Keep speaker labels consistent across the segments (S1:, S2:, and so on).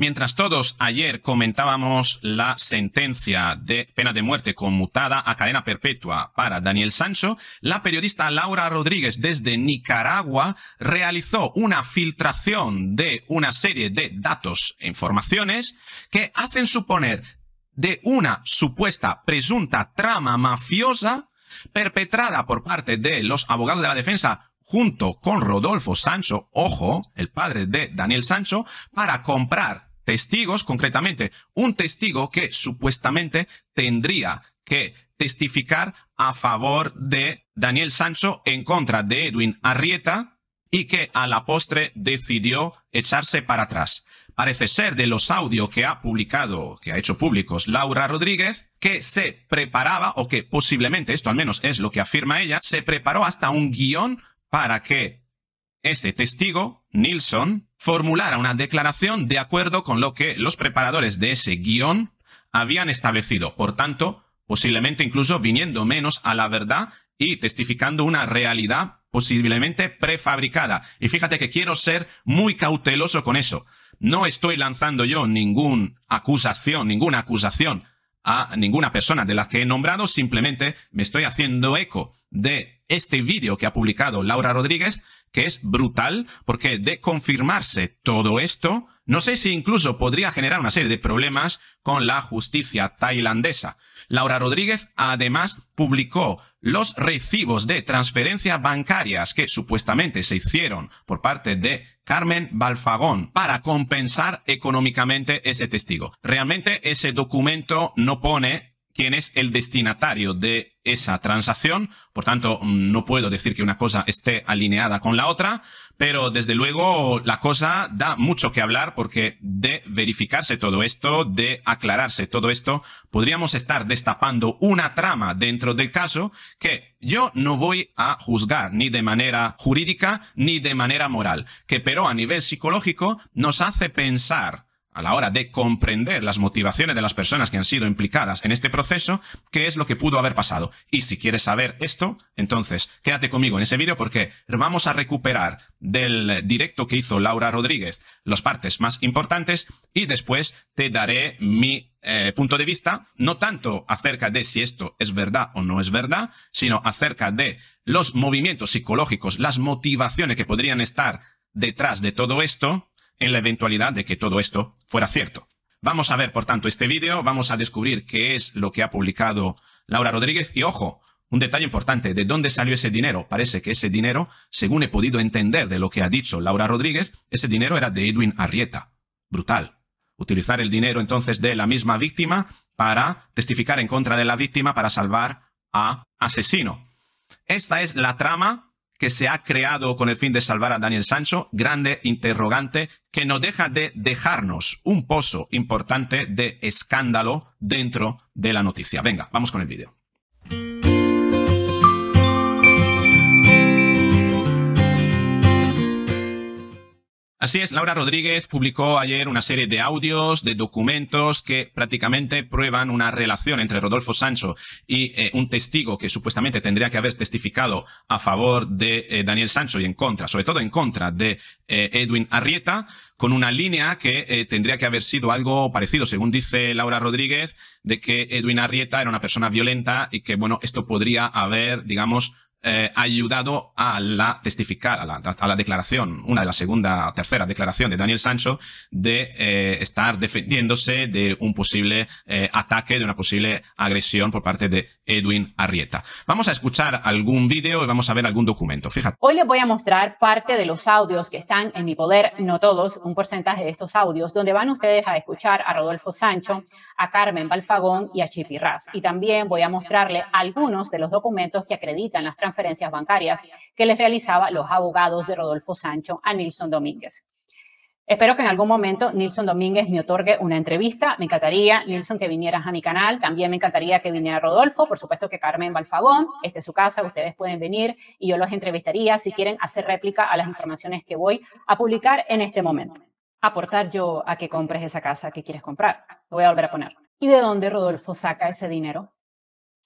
S1: Mientras todos ayer comentábamos la sentencia de pena de muerte conmutada a cadena perpetua para Daniel Sancho, la periodista Laura Rodríguez desde Nicaragua realizó una filtración de una serie de datos e informaciones que hacen suponer de una supuesta presunta trama mafiosa perpetrada por parte de los abogados de la defensa junto con Rodolfo Sancho, ojo, el padre de Daniel Sancho, para comprar testigos, concretamente un testigo que supuestamente tendría que testificar a favor de Daniel Sancho en contra de Edwin Arrieta y que a la postre decidió echarse para atrás. Parece ser de los audios que ha publicado, que ha hecho públicos Laura Rodríguez, que se preparaba, o que posiblemente, esto al menos es lo que afirma ella, se preparó hasta un guión para que este testigo, Nilsson, formulara una declaración de acuerdo con lo que los preparadores de ese guión habían establecido. Por tanto, posiblemente incluso viniendo menos a la verdad y testificando una realidad posiblemente prefabricada. Y fíjate que quiero ser muy cauteloso con eso. No estoy lanzando yo ninguna acusación, ninguna acusación a ninguna persona de las que he nombrado, simplemente me estoy haciendo eco de este vídeo que ha publicado Laura Rodríguez, que es brutal, porque de confirmarse todo esto, no sé si incluso podría generar una serie de problemas con la justicia tailandesa. Laura Rodríguez además publicó los recibos de transferencias bancarias que supuestamente se hicieron por parte de Carmen Balfagón para compensar económicamente ese testigo. Realmente ese documento no pone quién es el destinatario de esa transacción. Por tanto, mm, no puedo decir que una cosa esté alineada con la otra, pero desde luego la cosa da mucho que hablar porque de verificarse todo esto, de aclararse todo esto, podríamos estar destapando una trama dentro del caso que yo no voy a juzgar ni de manera jurídica ni de manera moral, que pero a nivel psicológico nos hace pensar a la hora de comprender las motivaciones de las personas que han sido implicadas en este proceso, qué es lo que pudo haber pasado. Y si quieres saber esto, entonces quédate conmigo en ese vídeo porque vamos a recuperar del directo que hizo Laura Rodríguez las partes más importantes y después te daré mi eh, punto de vista, no tanto acerca de si esto es verdad o no es verdad, sino acerca de los movimientos psicológicos, las motivaciones que podrían estar detrás de todo esto en la eventualidad de que todo esto fuera cierto. Vamos a ver, por tanto, este vídeo, vamos a descubrir qué es lo que ha publicado Laura Rodríguez y ojo, un detalle importante, ¿de dónde salió ese dinero? Parece que ese dinero, según he podido entender de lo que ha dicho Laura Rodríguez, ese dinero era de Edwin Arrieta. Brutal. Utilizar el dinero entonces de la misma víctima para testificar en contra de la víctima para salvar a asesino. Esta es la trama que se ha creado con el fin de salvar a Daniel Sancho, grande interrogante que no deja de dejarnos un pozo importante de escándalo dentro de la noticia. Venga, vamos con el vídeo. Así es, Laura Rodríguez publicó ayer una serie de audios, de documentos que prácticamente prueban una relación entre Rodolfo Sancho y eh, un testigo que supuestamente tendría que haber testificado a favor de eh, Daniel Sancho y en contra, sobre todo en contra de eh, Edwin Arrieta, con una línea que tendría que haber sido algo parecido, según dice Laura Rodríguez, de que Edwin Arrieta era una persona violenta y que, bueno, esto podría haber, digamos, eh, ayudado a la testificar, a la, declaración, una de las segunda, tercera declaración de Daniel Sancho, de eh, estar defendiéndose de un posible eh, ataque, de una posible agresión por parte de Edwin Arrieta. Vamos a escuchar algún vídeo y vamos a ver algún documento. Fíjate. Hoy les voy a
S2: mostrar parte de los audios que están en mi poder, no todos, un porcentaje de estos audios, donde van ustedes a escuchar a Rodolfo Sancho, a Carmen Balfagón y a Chipi Raz. Y también voy a mostrarle algunos de los documentos que acreditan las transferencias bancarias que les realizaban los abogados de Rodolfo Sancho a Nilson Domínguez. Espero que en algún momento Nilson Domínguez me otorgue una entrevista. Me encantaría, Nilson, que vinieras a mi canal. También me encantaría que viniera Rodolfo. Por supuesto que Carmen Balfagón. Esta es su casa. Ustedes pueden venir y yo los entrevistaría si quieren hacer réplica a las informaciones que voy a publicar en este momento. Aportar yo a que compres esa casa que quieres comprar. Lo voy a volver a poner. ¿Y de dónde Rodolfo saca ese dinero?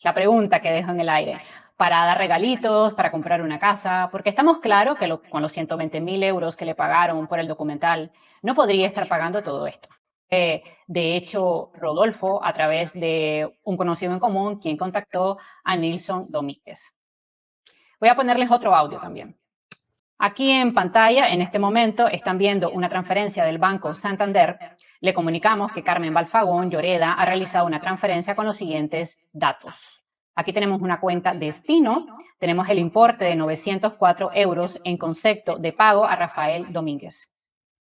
S2: La pregunta que dejo en el aire para dar regalitos, para comprar una casa, porque estamos claros que con los 120 mil euros que le pagaron por el documental, no podría estar pagando todo esto. Eh, de hecho, Rodolfo, a través de un conocido en común, quien contactó a Nilson Domínguez. Voy a ponerles otro audio también. Aquí en pantalla, en este momento, están viendo una transferencia del Banco Santander. Le comunicamos que Carmen Balfagón Lloreda ha realizado una transferencia con los siguientes datos. Aquí tenemos una cuenta destino, tenemos el importe de 904 euros en concepto de pago a Rafael Domínguez.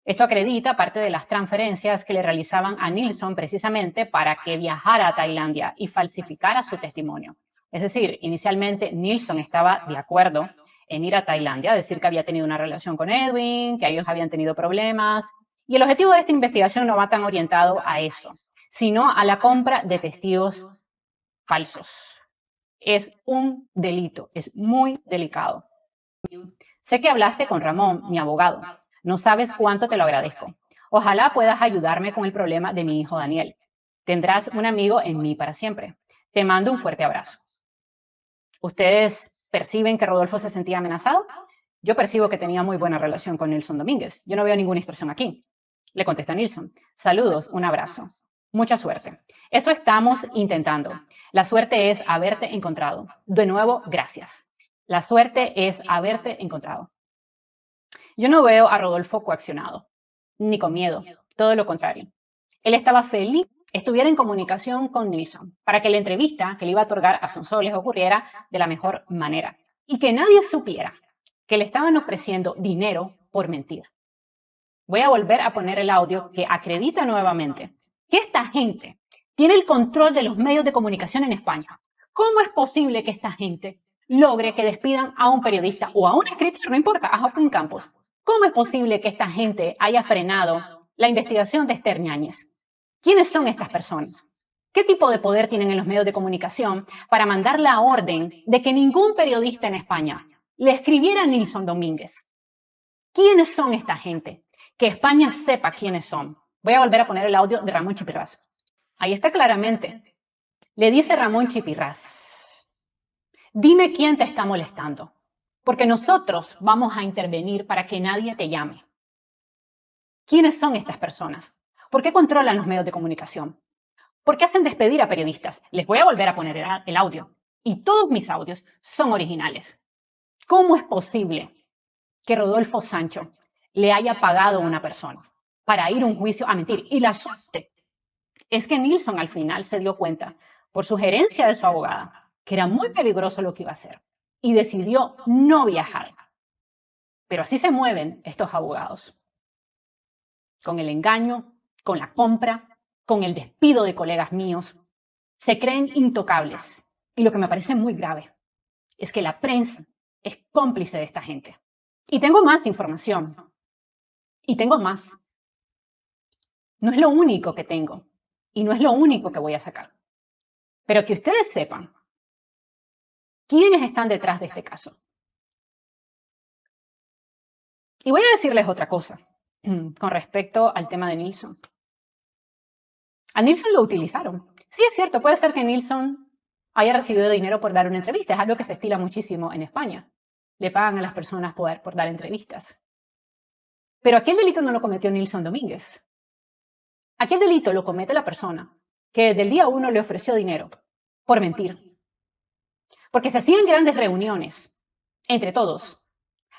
S2: Esto acredita parte de las transferencias que le realizaban a Nilsson precisamente para que viajara a Tailandia y falsificara su testimonio. Es decir, inicialmente Nilsson estaba de acuerdo en ir a Tailandia, decir que había tenido una relación con Edwin, que ellos habían tenido problemas. Y el objetivo de esta investigación no va tan orientado a eso, sino a la compra de testigos falsos es un delito, es muy delicado. Sé que hablaste con Ramón, mi abogado. No sabes cuánto te lo agradezco. Ojalá puedas ayudarme con el problema de mi hijo Daniel. Tendrás un amigo en mí para siempre. Te mando un fuerte abrazo. ¿Ustedes perciben que Rodolfo se sentía amenazado? Yo percibo que tenía muy buena relación con Nelson Domínguez. Yo no veo ninguna instrucción aquí. Le contesta Nilson. Saludos, un abrazo. Mucha suerte. Eso estamos intentando. La suerte es haberte encontrado. De nuevo, gracias. La suerte es haberte encontrado. Yo no veo a Rodolfo coaccionado, ni con miedo, todo lo contrario. Él estaba feliz, estuviera en comunicación con Nilsson, para que la entrevista que le iba a otorgar a Sonsoles ocurriera de la mejor manera y que nadie supiera que le estaban ofreciendo dinero por mentira. Voy a volver a poner el audio que acredita nuevamente que esta gente tiene el control de los medios de comunicación en España. ¿Cómo es posible que esta gente logre que despidan a un periodista o a un escritor, no importa, a Joaquín Campos? ¿Cómo es posible que esta gente haya frenado la investigación de Esther Ñañez? ¿Quiénes son estas personas? ¿Qué tipo de poder tienen en los medios de comunicación para mandar la orden de que ningún periodista en España le escribiera a Nilson Domínguez? ¿Quiénes son esta gente? Que España sepa quiénes son. Voy a volver a poner el audio de Ramón Chipirras. Ahí está claramente. Le dice Ramón Chipirras: dime quién te está molestando, porque nosotros vamos a intervenir para que nadie te llame. ¿Quiénes son estas personas? ¿Por qué controlan los medios de comunicación? ¿Por qué hacen despedir a periodistas? Les voy a volver a poner el audio. Y todos mis audios son originales. ¿Cómo es posible que Rodolfo Sancho le haya pagado a una persona? para ir a un juicio a mentir. Y la suerte es que Nilsson al final se dio cuenta, por sugerencia de su abogada, que era muy peligroso lo que iba a hacer y decidió no viajar. Pero así se mueven estos abogados. Con el engaño, con la compra, con el despido de colegas míos. Se creen intocables. Y lo que me parece muy grave es que la prensa es cómplice de esta gente. Y tengo más información. Y tengo más. No es lo único que tengo y no es lo único que voy a sacar. Pero que ustedes sepan quiénes están detrás de este caso. Y voy a decirles otra cosa con respecto al tema de Nilsson. A Nilsson lo utilizaron. Sí, es cierto, puede ser que Nilsson haya recibido dinero por dar una entrevista. Es algo que se estila muchísimo en España. Le pagan a las personas poder por dar entrevistas. Pero aquel delito no lo cometió Nilsson Domínguez. Aquel delito lo comete la persona que del día uno le ofreció dinero por mentir. Porque se hacían grandes reuniones entre todos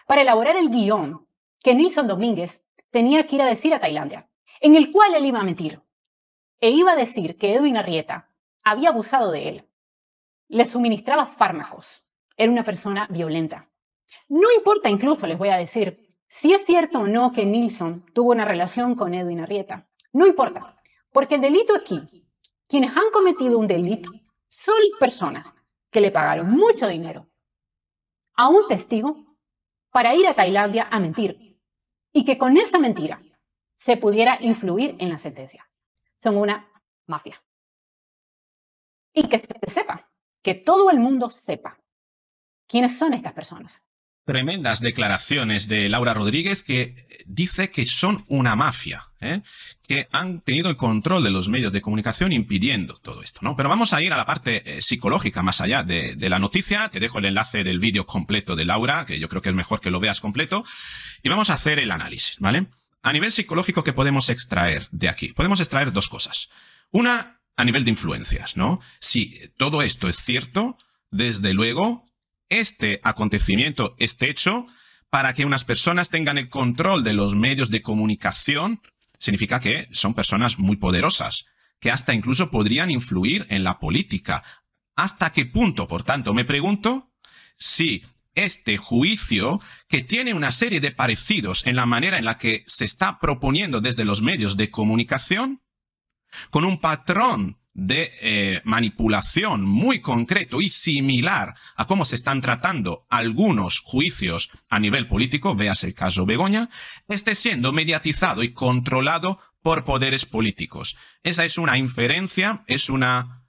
S2: para elaborar el guión que Nilsson Domínguez tenía que ir a decir a Tailandia, en el cual él iba a mentir e iba a decir que Edwin Arrieta había abusado de él, le suministraba fármacos, era una persona violenta. No importa incluso, les voy a decir, si es cierto o no que Nilsson tuvo una relación con Edwin Arrieta. No importa, porque el delito aquí, quienes han cometido un delito son personas que le pagaron mucho dinero a un testigo para ir a Tailandia a mentir y que con esa mentira se pudiera influir en la sentencia. Son una mafia. Y que se sepa, que todo el mundo sepa quiénes son estas personas
S1: tremendas declaraciones de Laura Rodríguez que dice que son una mafia, ¿eh? que han tenido el control de los medios de comunicación impidiendo todo esto. ¿no? Pero vamos a ir a la parte eh, psicológica, más allá de, la noticia. Te dejo el enlace del vídeo completo de Laura, que yo creo que es mejor que lo veas completo. Y vamos a hacer el análisis, ¿vale? A nivel psicológico, ¿qué podemos extraer de aquí? Podemos extraer dos cosas. Una, a nivel de influencias, ¿no? Si todo esto es cierto, desde luego este acontecimiento, este hecho, para que unas personas tengan el control de los medios de comunicación, significa que son personas muy poderosas, que hasta incluso podrían influir en la política. ¿Hasta qué punto? Por tanto, me pregunto si este juicio, que tiene una serie de parecidos en la manera en la que se está proponiendo desde los medios de comunicación, con un patrón de eh, manipulación muy concreto y similar a cómo se están tratando algunos juicios a nivel político, veas el caso Begoña, esté siendo mediatizado y controlado por poderes políticos. Esa es una inferencia, es una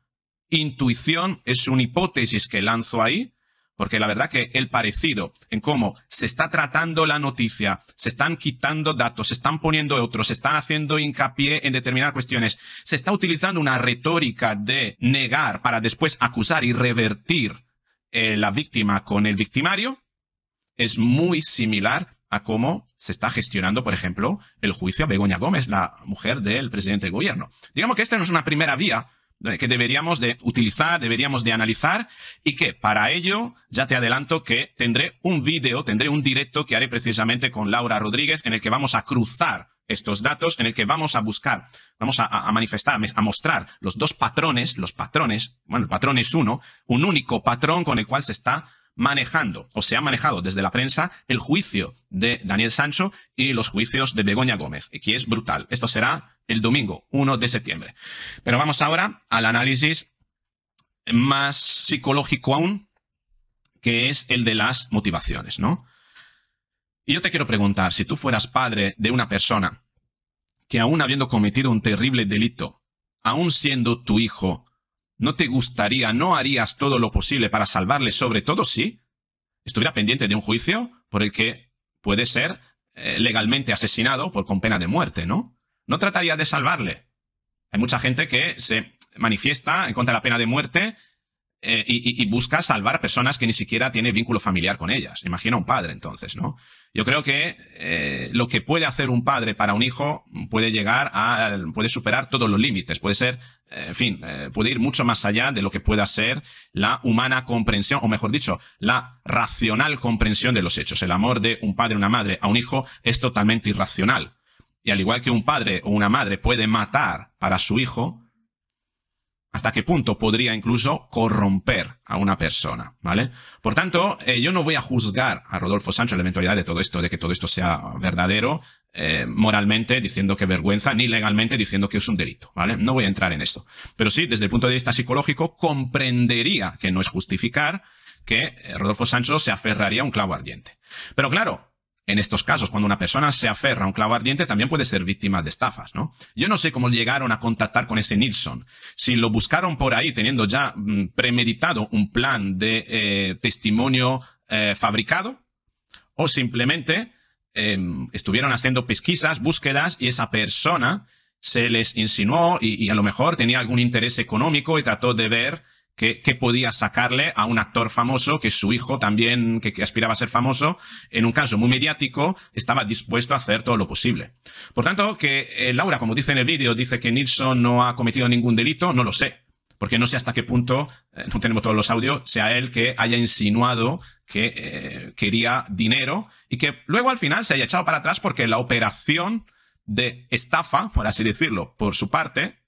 S1: intuición, es una hipótesis que lanzo ahí, porque la verdad que el parecido en cómo se está tratando la noticia, se están quitando datos, se están poniendo otros, se están haciendo hincapié en determinadas cuestiones, se está utilizando una retórica de negar para después acusar y revertir eh, la víctima con el victimario, es muy similar a cómo se está gestionando, por ejemplo, el juicio a Begoña Gómez, la mujer del presidente del gobierno. Digamos que esta no es una primera vía que deberíamos de utilizar, deberíamos de analizar y que para ello ya te adelanto que tendré un vídeo, tendré un directo que haré precisamente con Laura Rodríguez en el que vamos a cruzar estos datos, en el que vamos a buscar, vamos a, a, manifestar, a mostrar los dos patrones, los patrones, bueno, el patrón es uno, un único patrón con el cual se está manejando o se ha manejado desde la prensa el juicio de Daniel Sancho y los juicios de Begoña Gómez, que es brutal. Esto será el domingo 1 de septiembre. Pero vamos ahora al análisis más psicológico aún, que es el de las motivaciones, ¿no? Y yo te quiero preguntar, si tú fueras padre de una persona que aún habiendo cometido un terrible delito, aún siendo tu hijo, ¿No te gustaría, no harías todo lo posible para salvarle, sobre todo si estuviera pendiente de un juicio por el que puede ser eh, legalmente asesinado por, con pena de muerte, ¿no? No trataría de salvarle. Hay mucha gente que se manifiesta en contra de la pena de muerte eh, y, y busca salvar personas que ni siquiera tiene vínculo familiar con ellas. Imagina un padre, entonces, ¿no? Yo creo que eh, lo que puede hacer un padre para un hijo puede llegar a, puede superar todos los límites, puede ser, eh, en fin, eh, puede ir mucho más allá de lo que pueda ser la humana comprensión, o mejor dicho, la racional comprensión de los hechos. El amor de un padre, o una madre a un hijo es totalmente irracional. Y al igual que un padre o una madre puede matar para su hijo, hasta qué punto podría incluso corromper a una persona, ¿vale? Por tanto, eh, yo no voy a juzgar a Rodolfo Sancho la eventualidad de todo esto, de que todo esto sea verdadero, eh, moralmente diciendo que vergüenza, ni legalmente diciendo que es un delito, ¿vale? No voy a entrar en esto. Pero sí, desde el punto de vista psicológico, comprendería que no es justificar que eh, Rodolfo Sancho se aferraría a un clavo ardiente. Pero claro, en estos casos, cuando una persona se aferra a un clavo ardiente, también puede ser víctima de estafas, ¿no? Yo no sé cómo llegaron a contactar con ese Nilsson. Si lo buscaron por ahí teniendo ya mm, premeditado un plan de eh, testimonio eh, fabricado, o simplemente em, estuvieron haciendo pesquisas, búsquedas, y esa persona se les insinuó y a lo mejor tenía algún interés económico y trató de ver que, podía sacarle a un actor famoso que su hijo también, que, aspiraba a ser famoso, en un caso muy mediático, estaba dispuesto a hacer todo lo posible. Por tanto, que eh, Laura, como dice en el vídeo, dice que Nilsson no ha cometido ningún delito, no lo sé. Porque no sé hasta qué punto, eh, no tenemos todos los audios, sea él que haya insinuado que eh, quería dinero y que luego al final se haya echado para atrás porque la operación de estafa, por así decirlo, por su parte,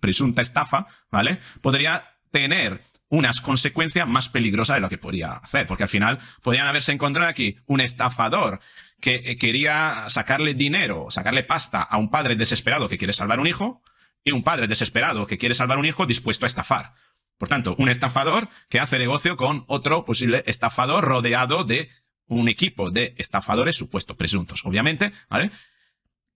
S1: presunta estafa, ¿vale? Podría tener unas consecuencias más peligrosas de lo que podría hacer, porque al final podrían haberse encontrado aquí un estafador que eh, quería sacarle dinero, sacarle pasta a un padre desesperado que quiere salvar un hijo y un padre desesperado que quiere salvar un hijo dispuesto a estafar. Por tanto, un estafador que hace negocio con otro posible estafador rodeado de un equipo de estafadores supuestos presuntos, obviamente, ¿vale?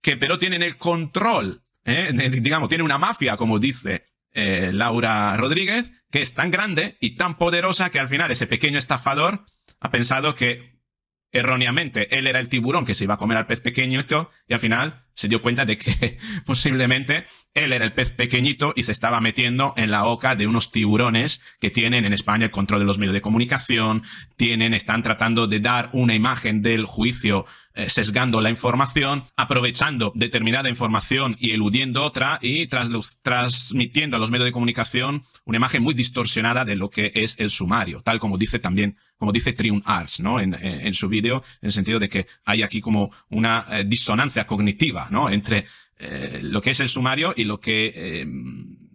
S1: Que pero tienen el control, ¿eh? digamos, tiene una mafia, como dice eh, Laura Rodríguez, que es tan grande y tan poderosa que al final ese pequeño estafador ha pensado que erróneamente él era el tiburón que se iba a comer al pez pequeñito y al final se dio cuenta de que posiblemente él era el pez pequeñito y se estaba metiendo en la boca de unos tiburones que tienen en España el control de los medios de comunicación, tienen, están tratando de dar una imagen del juicio eh, sesgando la información, aprovechando determinada información y eludiendo otra y transmitiendo a los medios de comunicación una imagen muy distorsionada de lo que es el sumario, tal como dice también, como dice Triun Arts, ¿no? Eh, en, su vídeo, en el sentido de que hay aquí como una eh, disonancia cognitiva, ¿no? Entre lo que es el sumario y lo que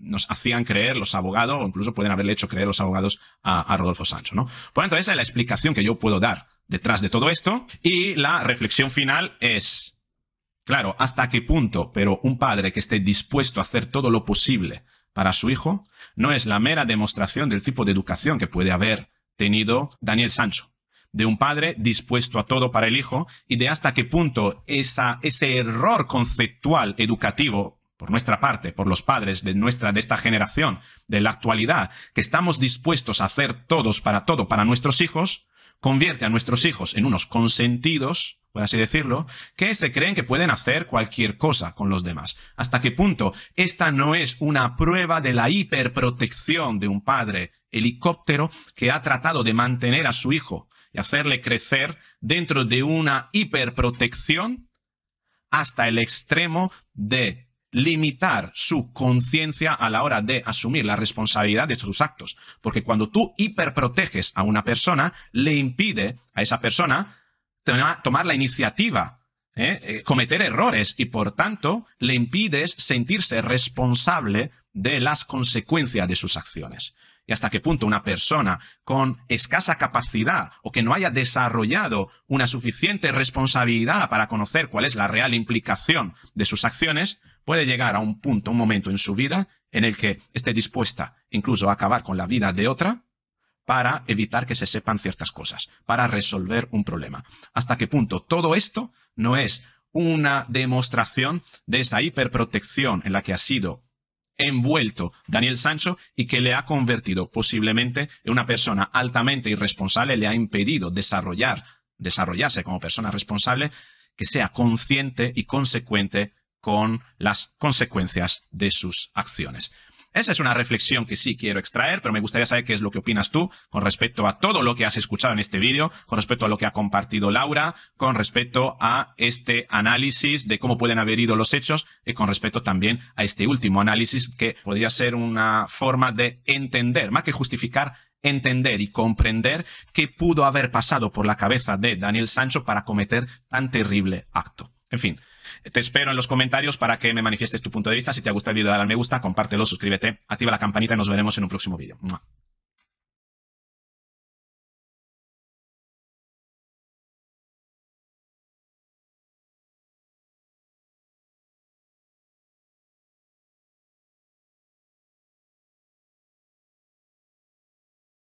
S1: nos hacían creer los abogados, o incluso pueden haberle hecho creer los abogados a, Rodolfo Sancho, ¿no? Por lo tanto, esa es la explicación que yo puedo dar detrás de todo esto. Y la reflexión final es, claro, ¿hasta qué punto? Pero un padre que esté dispuesto a hacer todo lo posible para su hijo no es la mera demostración del tipo de educación que puede haber tenido Daniel Sancho de un padre dispuesto a todo para el hijo y de hasta qué punto esa, ese error conceptual educativo por nuestra parte, por los padres de nuestra, de esta generación, de la actualidad, que estamos dispuestos a hacer todos para todo para nuestros hijos, convierte a nuestros hijos en unos consentidos, por así decirlo, que se creen que pueden hacer cualquier cosa con los demás. ¿Hasta qué punto esta no es una prueba de la hiperprotección de un padre helicóptero que ha tratado de mantener a su hijo y hacerle crecer dentro de una hiperprotección hasta el extremo de limitar su conciencia a la hora de asumir la responsabilidad de sus actos. Porque cuando tú hiperproteges a una persona, le impide a esa persona tomar la iniciativa, ¿eh? Eh, cometer errores y por tanto le impides sentirse responsable de las consecuencias de sus acciones y hasta qué punto una persona con escasa capacidad o que no haya desarrollado una suficiente responsabilidad para conocer cuál es la real implicación de sus acciones, puede llegar a un punto, un momento en su vida en el que esté dispuesta incluso a acabar con la vida de otra para evitar que se sepan ciertas cosas, para resolver un problema. ¿Hasta qué punto todo esto no es una demostración de esa hiperprotección en la que ha sido envuelto Daniel Sancho y que le ha convertido posiblemente en una persona altamente irresponsable, le ha impedido desarrollar, desarrollarse como persona responsable, que sea consciente y consecuente con las consecuencias de sus acciones. Esa es una reflexión que sí quiero extraer, pero me gustaría saber qué es lo que opinas tú con respecto a todo lo que has escuchado en este vídeo, con respecto a lo que ha compartido Laura, con respecto a este análisis de cómo pueden haber ido los hechos y con respecto también a este último análisis que podría ser una forma de entender, más que justificar, entender y comprender qué pudo haber pasado por la cabeza de Daniel Sancho para cometer tan terrible acto. En fin, te espero en los comentarios para que me manifiestes tu punto de vista. Si te ha gustado el video, dale al me gusta, compártelo, suscríbete, activa la campanita y nos veremos en un próximo vídeo.